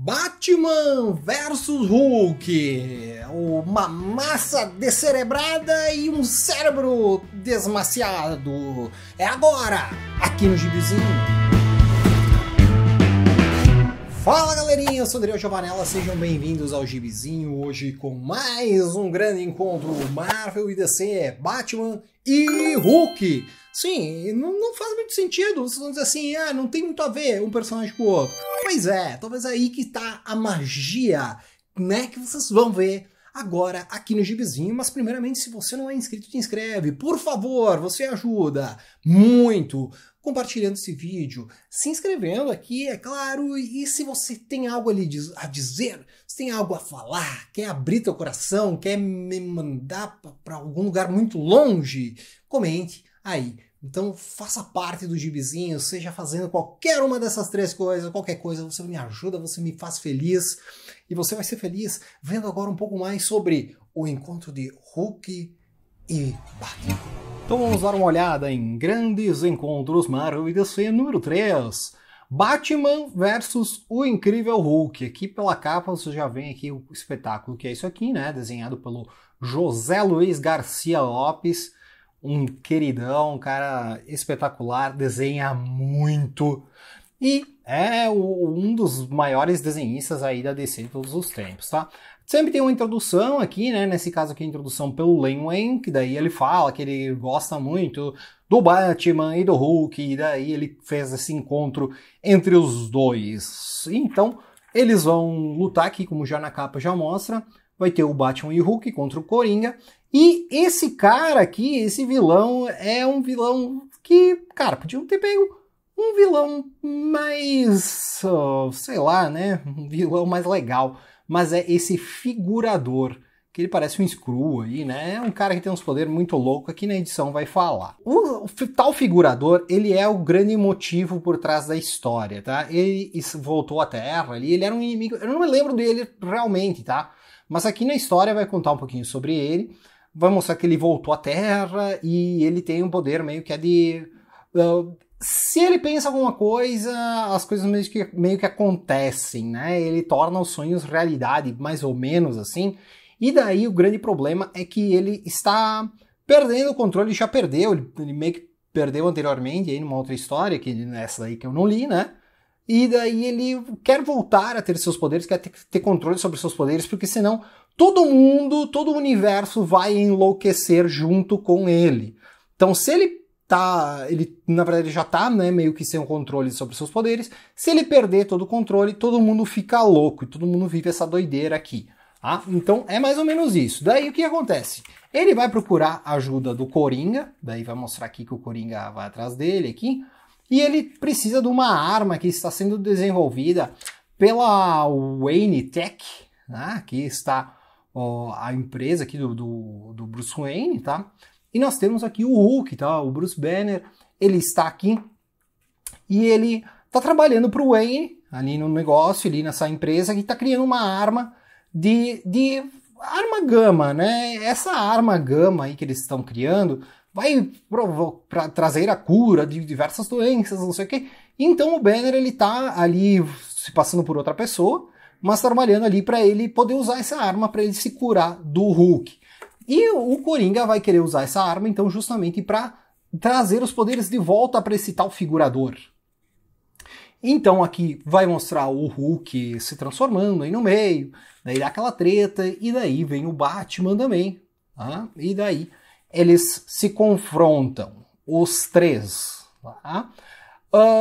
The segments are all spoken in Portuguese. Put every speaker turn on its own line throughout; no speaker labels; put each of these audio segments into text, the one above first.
Batman versus Hulk, é uma massa descerebrada e um cérebro desmaciado. É agora, aqui no Gibizinho. Fala galerinha, eu sou Adriel Giovanella, sejam bem-vindos ao Gibizinho, hoje com mais um grande encontro Marvel e DC, Batman e Hulk. Sim, não, não, muito sentido. Vocês vão dizer assim, ah, não tem muito a ver um personagem com o outro. Pois é, talvez é aí que está a magia, né? Que vocês vão ver agora aqui no Gibizinho. Mas primeiramente, se você não é inscrito, te inscreve. Por favor, você ajuda muito compartilhando esse vídeo, se inscrevendo aqui, é claro. E se você tem algo ali a dizer, se tem algo a falar, quer abrir teu coração, quer me mandar para algum lugar muito longe, comente aí então faça parte do gibizinho, seja fazendo qualquer uma dessas três coisas, qualquer coisa, você me ajuda, você me faz feliz e você vai ser feliz vendo agora um pouco mais sobre o encontro de Hulk e Batman. Então vamos dar uma olhada em Grandes Encontros Marvel e DC número 3. Batman versus o Incrível Hulk. Aqui pela capa você já vem aqui o espetáculo que é isso aqui, né? Desenhado pelo José Luiz Garcia Lopes um queridão, um cara espetacular, desenha muito e é o, um dos maiores desenhistas aí da DC de todos os tempos, tá? Sempre tem uma introdução aqui, né? Nesse caso aqui, a introdução pelo Len Wayne, que daí ele fala que ele gosta muito do Batman e do Hulk, e daí ele fez esse encontro entre os dois. Então, eles vão lutar aqui, como já na capa já mostra, vai ter o Batman e o Hulk contra o Coringa, e esse cara aqui, esse vilão, é um vilão que, cara, podiam ter pego um vilão mais. Oh, sei lá, né? Um vilão mais legal. Mas é esse figurador que ele parece um Screw aí, né? É um cara que tem uns poderes muito louco aqui na edição vai falar. O tal figurador, ele é o grande motivo por trás da história, tá? Ele voltou à Terra ali, ele era um inimigo, eu não me lembro dele realmente, tá? Mas aqui na história vai contar um pouquinho sobre ele vai mostrar que ele voltou à Terra e ele tem um poder meio que é de. Uh, se ele pensa alguma coisa, as coisas meio que, meio que acontecem, né? Ele torna os sonhos realidade, mais ou menos assim. E daí o grande problema é que ele está perdendo o controle, já perdeu, ele meio que perdeu anteriormente aí numa outra história, que nessa daí que eu não li, né? E daí ele quer voltar a ter seus poderes, quer ter, ter controle sobre seus poderes, porque senão todo mundo, todo o universo vai enlouquecer junto com ele. Então, se ele tá, ele na verdade já tá, né, meio que sem o controle sobre seus poderes, se ele perder todo o controle, todo mundo fica louco e todo mundo vive essa doideira aqui. Ah, então é mais ou menos isso. Daí o que acontece? Ele vai procurar a ajuda do Coringa, daí vai mostrar aqui que o Coringa vai atrás dele aqui. E ele precisa de uma arma que está sendo desenvolvida pela Wayne Tech, né? que está ó, a empresa aqui do, do, do, Bruce Wayne, tá? E nós temos aqui o Hulk, tá? O Bruce Banner, ele está aqui e ele está trabalhando para o Wayne ali no negócio, ali nessa empresa, que está criando uma arma de, de arma gama, né? Essa arma gama aí que eles estão criando vai para trazer a cura de diversas doenças, não sei o quê. Então o Banner ele tá ali se passando por outra pessoa, mas trabalhando ali para ele poder usar essa arma para ele se curar do Hulk. E o Coringa vai querer usar essa arma então justamente para trazer os poderes de volta para esse tal figurador, então aqui vai mostrar o Hulk se transformando aí no meio, daí dá aquela treta, e daí vem o Batman também, tá? e daí eles se confrontam, os três. O tá?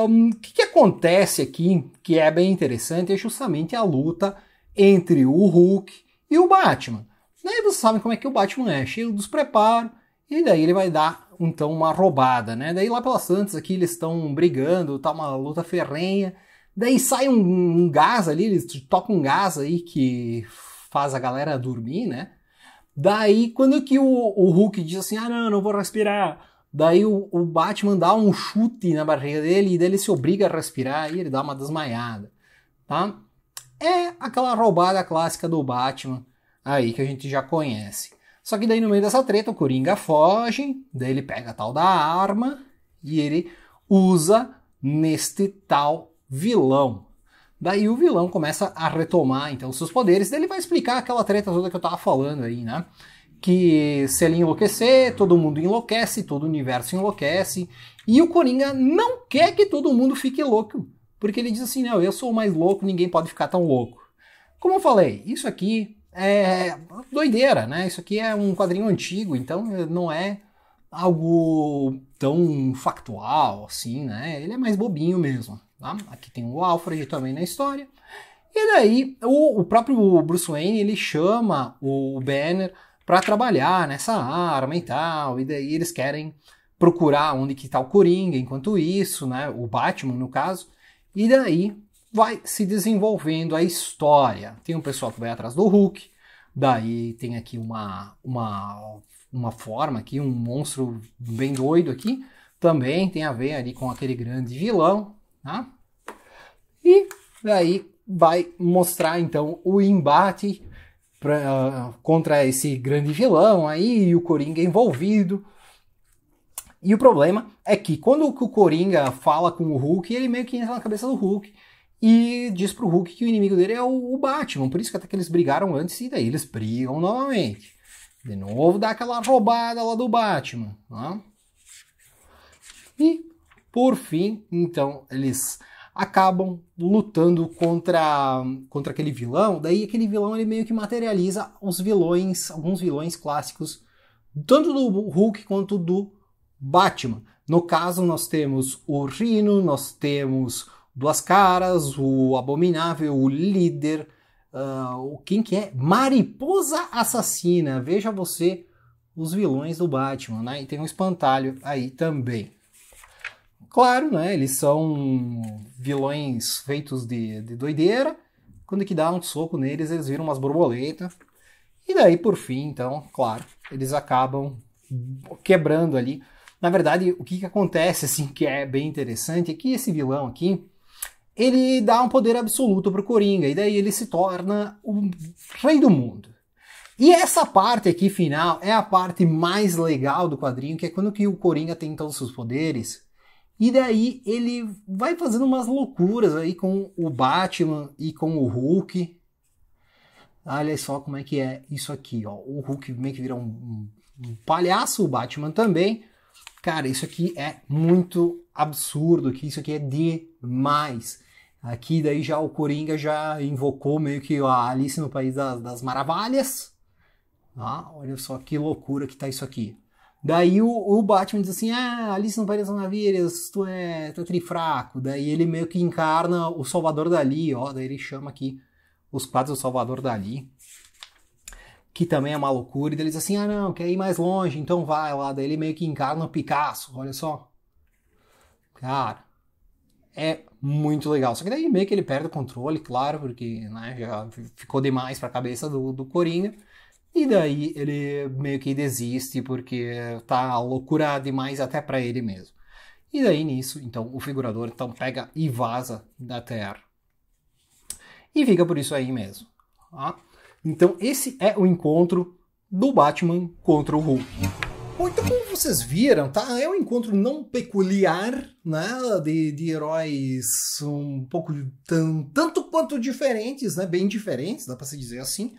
um, que, que acontece aqui, que é bem interessante, é justamente a luta entre o Hulk e o Batman. Daí vocês sabem como é que o Batman é, cheio dos preparos, e daí ele vai dar então uma roubada, né? Daí lá pelas tantas aqui eles estão brigando, tá uma luta ferrenha. Daí sai um, um, gás ali, eles tocam um gás aí que faz a galera dormir, né? Daí quando que o, o Hulk diz assim, ah não, não vou respirar. Daí o, o Batman dá um chute na barriga dele e daí ele se obriga a respirar e ele dá uma desmaiada, tá? É aquela roubada clássica do Batman aí que a gente já conhece. Só que daí no meio dessa treta o Coringa foge, daí ele pega a tal da arma e ele usa neste tal vilão. Daí o vilão começa a retomar então seus poderes, daí ele vai explicar aquela treta toda que eu tava falando aí, né? Que se ele enlouquecer, todo mundo enlouquece, todo o universo enlouquece, e o Coringa não quer que todo mundo fique louco, porque ele diz assim: "Não, eu sou o mais louco, ninguém pode ficar tão louco". Como eu falei, isso aqui é doideira, né? Isso aqui é um quadrinho antigo, então eh, não é algo tão factual assim, né? Ele é mais bobinho mesmo. Tá? Aqui tem o Alfred também na história. E daí o, o próprio Bruce Wayne ele chama o Banner para trabalhar nessa arma e tal. E daí eles querem procurar onde que tá o Coringa. Enquanto isso, né? O Batman no caso. E daí vai se desenvolvendo a história. Tem um pessoal que vai atrás do Hulk, daí tem aqui uma, uma, uma forma aqui, um monstro bem doido aqui, também tem a ver ali com aquele grande vilão, tá? E daí vai mostrar então o embate pra, contra esse grande vilão aí e o Coringa envolvido. E o problema é que quando o Coringa fala com o Hulk, ele meio que entra na cabeça do Hulk e diz pro Hulk que o inimigo dele é o, Batman, por isso que até que eles brigaram antes e daí eles brigam novamente. De novo dá aquela roubada lá do Batman. Né? E, por fim, então, eles acabam lutando contra, contra aquele vilão. Daí aquele vilão ele meio que materializa os vilões, alguns vilões clássicos, tanto do Hulk quanto do Batman. No caso, nós temos o Rhino, nós temos Duas Caras, o Abominável, o Líder, uh, quem que é? Mariposa Assassina, veja você os vilões do Batman, né? E tem um espantalho aí também. Claro, né? Eles são vilões feitos de, de doideira. Quando que dá um soco neles, eles viram umas borboletas. E daí, por fim, então, claro, eles acabam quebrando ali. Na verdade, o que, que acontece, assim, que é bem interessante, é que esse vilão aqui, ele dá um poder absoluto pro Coringa, e daí ele se torna o rei do mundo. E essa parte aqui final é a parte mais legal do quadrinho, que é quando que o Coringa tem todos os seus poderes, e daí ele vai fazendo umas loucuras aí com o Batman e com o Hulk. Olha só como é que é isso aqui, ó. O Hulk meio que vira um, um palhaço, o Batman também. Cara, isso aqui é muito absurdo, que isso aqui é demais. Aqui daí já o Coringa já invocou meio que a Alice no País das, das Maravilhas. Ah, olha só que loucura que tá isso aqui. Daí o, o Batman diz assim: Ah, Alice no País das Maravilhas, tu é, tu é trifraco. Daí ele meio que encarna o Salvador Dali, ó. Daí ele chama aqui os quadros do Salvador Dali, que também é uma loucura. E daí ele diz assim: Ah, não, quer ir mais longe, então vai lá. Daí ele meio que encarna o Picasso, olha só. Cara, é muito legal. Só que daí meio que ele perde o controle, claro, porque né, já ficou demais para a cabeça do, do Coringa. E daí ele meio que desiste porque tá loucura demais até para ele mesmo. E daí nisso, então, o figurador então pega e vaza da Terra. E fica por isso aí mesmo. Tá? Então esse é o encontro do Batman contra o Hulk então como vocês viram, tá? É um encontro não peculiar, né? De, de heróis um pouco tão, tanto quanto diferentes, né? Bem diferentes, dá para se dizer assim.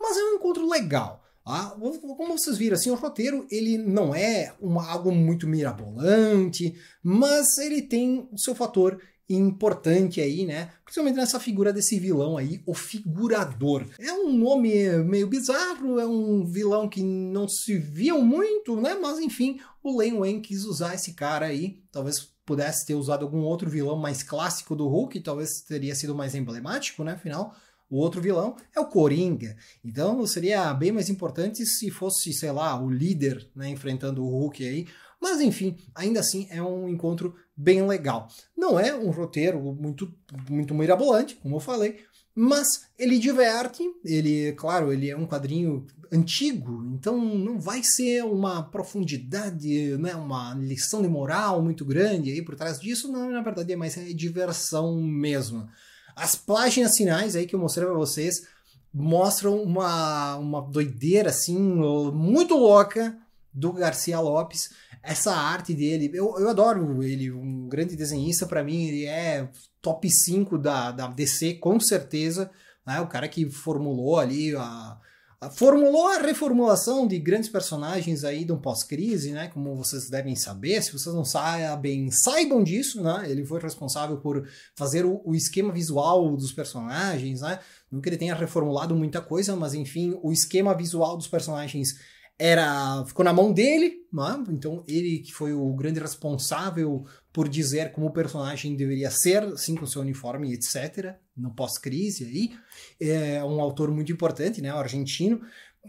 Mas é um encontro legal. Ah, como vocês viram, assim, o roteiro ele não é uma, algo muito mirabolante, mas ele tem o seu fator importante aí, né? Principalmente nessa figura desse vilão aí, o Figurador. É um nome meio bizarro, é um vilão que não se viam muito, né? Mas enfim, o Len Wen quis usar esse cara aí, talvez pudesse ter usado algum outro vilão mais clássico do Hulk, talvez teria sido mais emblemático, né? Afinal, o outro vilão é o Coringa. Então seria bem mais importante se fosse, sei lá, o líder né, enfrentando o Hulk aí. Mas enfim, ainda assim é um encontro bem legal. Não é um roteiro muito, muito mirabolante, como eu falei, mas ele diverte, ele, claro, ele é um quadrinho antigo, então não vai ser uma profundidade, né, uma lição de moral muito grande aí por trás disso, não, na verdade é mais é diversão mesmo. As páginas sinais aí que eu mostrei para vocês mostram uma, uma doideira assim, muito louca, do Garcia Lopes, essa arte dele, eu, eu adoro ele, um grande desenhista para mim, ele é top 5 da, da DC, com certeza, né? o cara que formulou ali a, a formulou a reformulação de grandes personagens aí do pós-crise, né? Como vocês devem saber, se vocês não sabem, saibam disso, né? Ele foi responsável por fazer o, o esquema visual dos personagens, né? Não que ele tenha reformulado muita coisa, mas enfim, o esquema visual dos personagens era ficou na mão dele, né? então ele que foi o grande responsável por dizer como o personagem deveria ser, assim, com seu uniforme, etc., no pós-crise aí, é um autor muito importante, né, o argentino,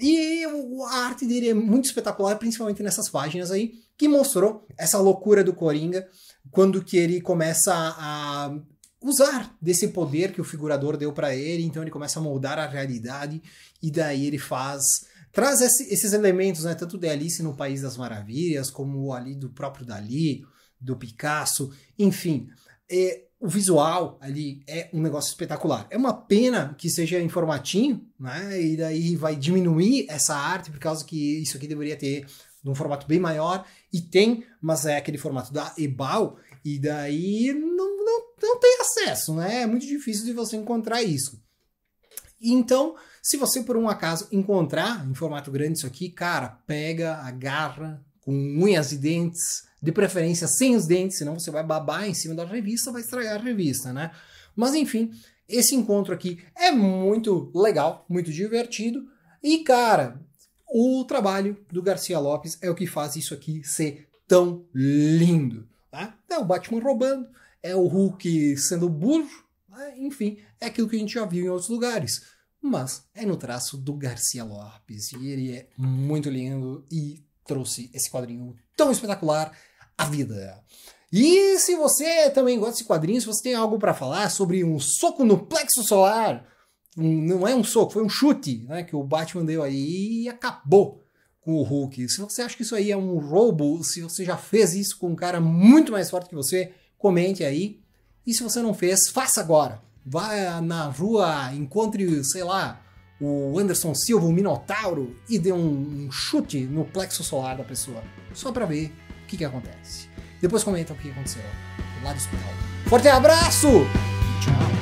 e a arte dele é muito espetacular, principalmente nessas páginas aí, que mostrou essa loucura do Coringa, quando que ele começa a usar desse poder que o figurador deu para ele, então ele começa a moldar a realidade, e daí ele faz traz esse, esses elementos, né? Tanto de Alice no País das Maravilhas, como ali do próprio Dali, do Picasso, enfim. É, o visual ali é um negócio espetacular. É uma pena que seja em formatinho, né? E daí vai diminuir essa arte, por causa que isso aqui deveria ter num formato bem maior, e tem, mas é aquele formato da Ebal, e daí não, não, não tem acesso, né? É muito difícil de você encontrar isso. Então, se você, por um acaso, encontrar em formato grande isso aqui, cara, pega, agarra, com unhas e dentes, de preferência sem os dentes, senão você vai babar em cima da revista, vai estragar a revista, né? Mas enfim, esse encontro aqui é muito legal, muito divertido. E, cara, o trabalho do Garcia Lopes é o que faz isso aqui ser tão lindo. Tá? É o Batman roubando, é o Hulk sendo burro, né? enfim, é aquilo que a gente já viu em outros lugares mas é no traço do Garcia Lopes e ele é muito lindo e trouxe esse quadrinho tão espetacular à vida. E se você também gosta de quadrinhos, se você tem algo para falar sobre um soco no plexo solar, um, não é um soco, foi um chute né, que o Batman deu aí e acabou com o Hulk. Se você acha que isso aí é um roubo, se você já fez isso com um cara muito mais forte que você, comente aí. E se você não fez, faça agora Vá na rua, encontre, sei lá, o Anderson Silva, o Minotauro, e dê um, um chute no plexo solar da pessoa. Só para ver o que, que acontece. Depois comenta o que aconteceu lá do hospital. Forte abraço! Tchau!